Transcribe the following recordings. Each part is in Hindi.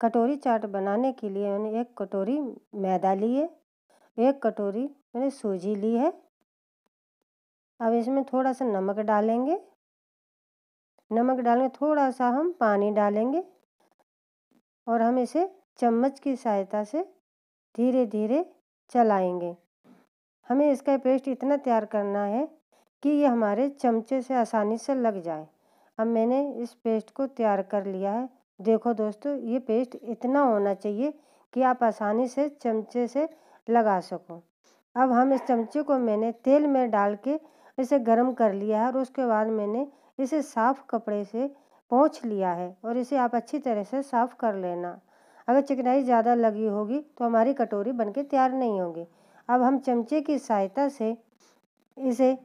कटोरी चाट बनाने के लिए मैंने एक कटोरी मैदा ली है एक कटोरी मैंने सूजी ली है अब इसमें थोड़ा सा नमक डालेंगे नमक डाल थोड़ा सा हम पानी डालेंगे और हम इसे चम्मच की सहायता से धीरे धीरे चलाएंगे हमें इसका पेस्ट इतना तैयार करना है कि ये हमारे चमचे से आसानी से लग जाए अब मैंने इस पेस्ट को तैयार कर लिया है देखो दोस्तों ये पेस्ट इतना होना चाहिए कि आप आसानी से चमचे से लगा सको अब हम इस चमचे को मैंने तेल में डाल के इसे गर्म कर लिया है और उसके बाद मैंने इसे साफ़ कपड़े से पोंछ लिया है और इसे आप अच्छी तरह से साफ़ कर लेना अगर चिकनाई ज़्यादा लगी होगी तो हमारी कटोरी बनके तैयार नहीं होगी अब हम चमचे की सहायता से इसे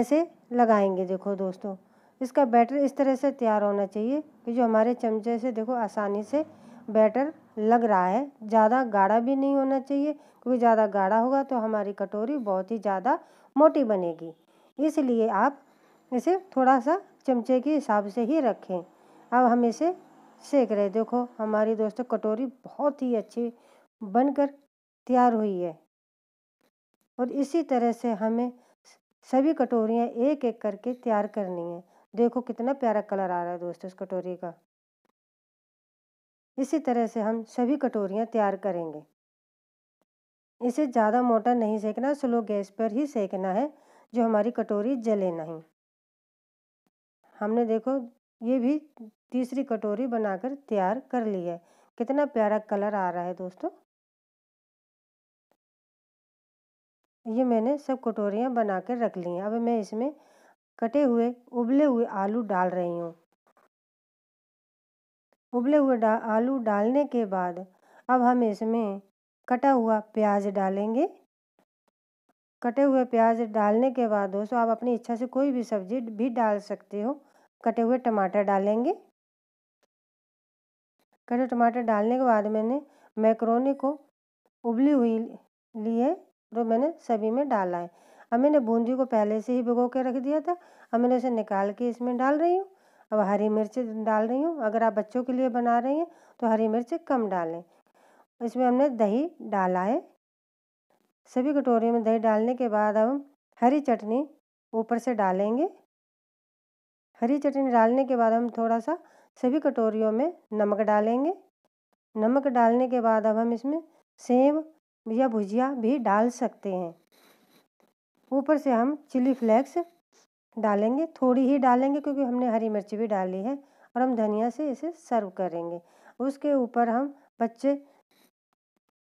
ऐसे लगाएंगे देखो दोस्तों इसका बैटर इस तरह से तैयार होना चाहिए कि जो हमारे चमचे से देखो आसानी से बैटर लग रहा है ज़्यादा गाढ़ा भी नहीं होना चाहिए क्योंकि ज़्यादा गाढ़ा होगा तो हमारी कटोरी बहुत ही ज़्यादा मोटी बनेगी इसलिए आप इसे थोड़ा सा चमचे के हिसाब से ही रखें अब हम इसे सेक रहे देखो हमारी दोस्तों कटोरी बहुत ही अच्छी बनकर तैयार हुई है और इसी तरह से हमें सभी कटोरियाँ एक एक करके तैयार करनी है देखो कितना प्यारा कलर आ रहा है दोस्तों इस कटोरी का इसी तरह से हम सभी कटोरियाँ तैयार करेंगे इसे ज़्यादा मोटा नहीं सेकना स्लो गैस पर ही सेकना है जो हमारी कटोरी जले नहीं हमने देखो ये भी तीसरी कटोरी बनाकर तैयार कर ली है कितना प्यारा कलर आ रहा है दोस्तों ये मैंने सब कटोरियाँ बना कर रख ली हैं अब मैं इसमें कटे हुए उबले हुए आलू डाल रही हूँ उबले हुए डा, आलू डालने के बाद अब हम इसमें कटा हुआ प्याज डालेंगे कटे हुए प्याज डालने के बाद दोस्तों आप अपनी इच्छा से कोई भी सब्जी भी डाल सकते हो कटे हुए टमाटर डालेंगे कटे टमाटर डालने के बाद मैंने मैक्रोनी को उबली हुई ली है जो मैंने सभी में डाला है अब मैंने बूंदी को पहले से ही भिगो के रख दिया था अब मैंने उसे निकाल के इसमें डाल रही हूँ अब हरी मिर्च डाल रही हूँ अगर आप बच्चों के लिए बना रही हैं तो हरी मिर्च कम डालें इसमें हमने दही डाला है सभी कटोरियों में दही डालने के बाद अब हम हरी चटनी ऊपर से डालेंगे हरी चटनी डालने के बाद हम थोड़ा सा सभी कटोरियों में नमक डालेंगे नमक डालने के बाद अब हम इसमें सेब या भुजिया भी डाल सकते हैं ऊपर से हम चिली फ्लेक्स डालेंगे थोड़ी ही डालेंगे क्योंकि हमने हरी मिर्ची भी डाली है और हम धनिया से इसे सर्व करेंगे उसके ऊपर हम बच्चे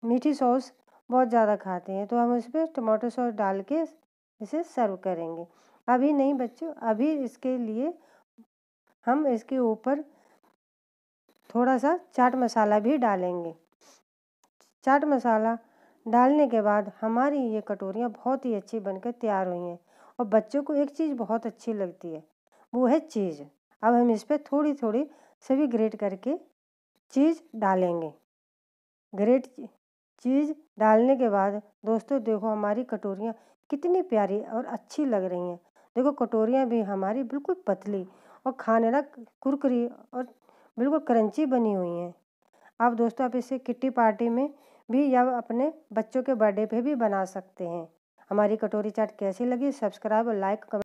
मीठी सॉस बहुत ज़्यादा खाते हैं तो हम इस पर टमाटो सॉस डाल के इसे सर्व करेंगे अभी नहीं बच्चों अभी इसके लिए हम इसके ऊपर थोड़ा सा चाट मसाला भी डालेंगे चाट मसाला डालने के बाद हमारी ये कटोरियाँ बहुत ही अच्छी बनकर तैयार हुई हैं और बच्चों को एक चीज़ बहुत अच्छी लगती है वो है चीज़ अब हम इस पर थोड़ी थोड़ी सभी ग्रेट करके चीज़ डालेंगे ग्रेट चीज़ डालने के बाद दोस्तों देखो हमारी कटोरियाँ कितनी प्यारी और अच्छी लग रही हैं देखो कटोरियाँ भी हमारी बिल्कुल पतली और खाने लायक कुरकुरी और बिल्कुल क्रंची बनी हुई हैं अब दोस्तों आप इसे किट्टी पार्टी में भी या अपने बच्चों के बर्थडे पे भी बना सकते हैं हमारी कटोरी चाट कैसी लगी सब्सक्राइब और लाइक कमेंट